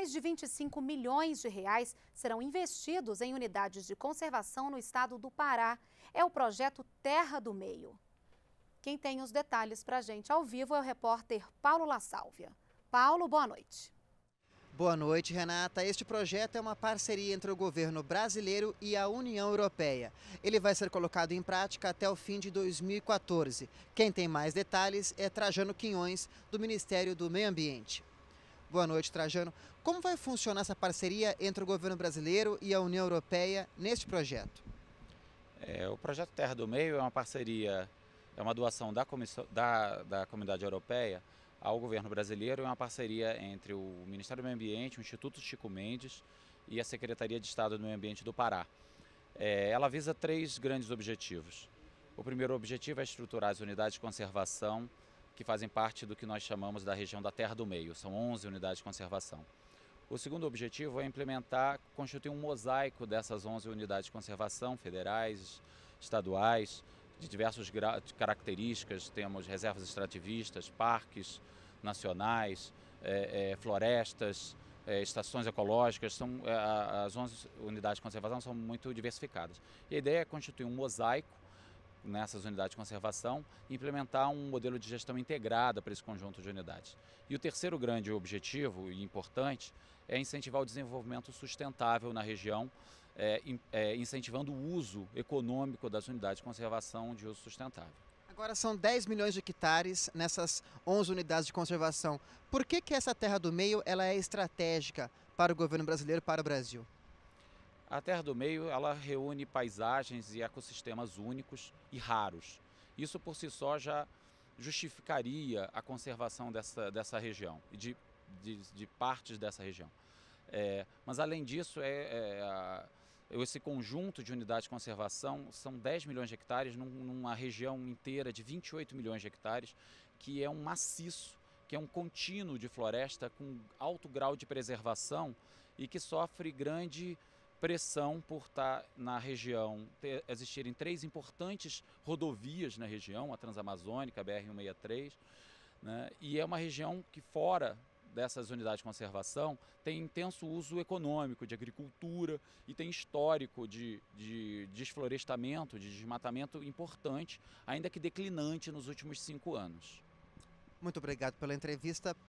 mais de 25 milhões de reais serão investidos em unidades de conservação no estado do Pará. É o projeto Terra do Meio. Quem tem os detalhes para a gente ao vivo é o repórter Paulo La Sálvia. Paulo, boa noite. Boa noite, Renata. Este projeto é uma parceria entre o governo brasileiro e a União Europeia. Ele vai ser colocado em prática até o fim de 2014. Quem tem mais detalhes é Trajano Quinhões, do Ministério do Meio Ambiente. Boa noite, Trajano. Como vai funcionar essa parceria entre o governo brasileiro e a União Europeia neste projeto? É, o projeto Terra do Meio é uma parceria, é uma doação da, comissão, da, da Comunidade Europeia ao governo brasileiro, é uma parceria entre o Ministério do Meio Ambiente, o Instituto Chico Mendes e a Secretaria de Estado do Meio Ambiente do Pará. É, ela visa três grandes objetivos. O primeiro objetivo é estruturar as unidades de conservação que fazem parte do que nós chamamos da região da Terra do Meio, são 11 unidades de conservação. O segundo objetivo é implementar, constituir um mosaico dessas 11 unidades de conservação federais, estaduais, de diversas características, temos reservas extrativistas, parques nacionais, é, é, florestas, é, estações ecológicas, são, é, as 11 unidades de conservação são muito diversificadas. E a ideia é constituir um mosaico nessas unidades de conservação, implementar um modelo de gestão integrada para esse conjunto de unidades. E o terceiro grande objetivo e importante é incentivar o desenvolvimento sustentável na região, é, é, incentivando o uso econômico das unidades de conservação de uso sustentável. Agora são 10 milhões de hectares nessas 11 unidades de conservação. Por que, que essa terra do meio ela é estratégica para o governo brasileiro, para o Brasil? A Terra do Meio ela reúne paisagens e ecossistemas únicos e raros. Isso por si só já justificaria a conservação dessa, dessa região e de, de, de, partes dessa região. É, mas além disso, é, é a, esse conjunto de unidades de conservação são 10 milhões de hectares num, numa região inteira de 28 milhões de hectares, que é um maciço, que é um contínuo de floresta com alto grau de preservação e que sofre grande pressão por estar tá na região, ter, existirem três importantes rodovias na região, a Transamazônica, a BR-163, né? e é uma região que fora dessas unidades de conservação tem intenso uso econômico de agricultura e tem histórico de, de desflorestamento, de desmatamento importante, ainda que declinante nos últimos cinco anos. Muito obrigado pela entrevista.